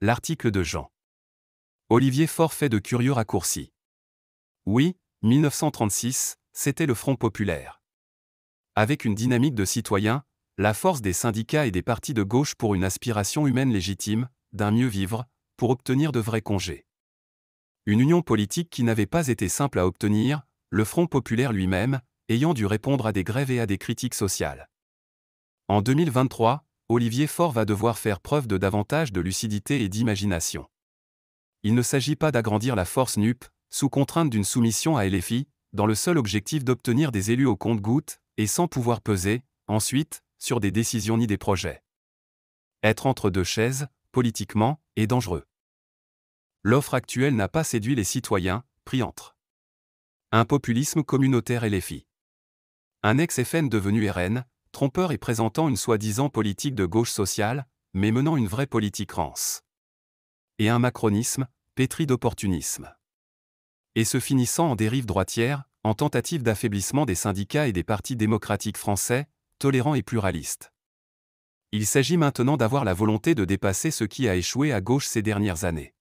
L'article de Jean. Olivier Forfait de curieux raccourcis. Oui, 1936, c'était le Front populaire. Avec une dynamique de citoyens, la force des syndicats et des partis de gauche pour une aspiration humaine légitime, d'un mieux vivre, pour obtenir de vrais congés. Une union politique qui n'avait pas été simple à obtenir, le Front populaire lui-même, ayant dû répondre à des grèves et à des critiques sociales. En 2023, Olivier Faure va devoir faire preuve de davantage de lucidité et d'imagination. Il ne s'agit pas d'agrandir la force NUP, sous contrainte d'une soumission à LFI, dans le seul objectif d'obtenir des élus au compte-gouttes, et sans pouvoir peser, ensuite, sur des décisions ni des projets. Être entre deux chaises, politiquement, est dangereux. L'offre actuelle n'a pas séduit les citoyens, pris entre. Un populisme communautaire LFI. Un ex-FN devenu RN, trompeur et présentant une soi-disant politique de gauche sociale, mais menant une vraie politique rance. Et un macronisme, pétri d'opportunisme. Et se finissant en dérive droitière, en tentative d'affaiblissement des syndicats et des partis démocratiques français, tolérants et pluralistes. Il s'agit maintenant d'avoir la volonté de dépasser ce qui a échoué à gauche ces dernières années.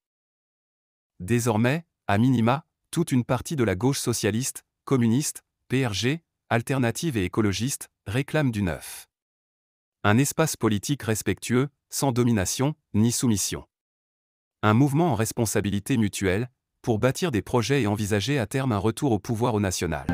Désormais, à minima, toute une partie de la gauche socialiste, communiste, PRG, alternative et écologiste, réclame du neuf. Un espace politique respectueux, sans domination, ni soumission. Un mouvement en responsabilité mutuelle, pour bâtir des projets et envisager à terme un retour au pouvoir au national.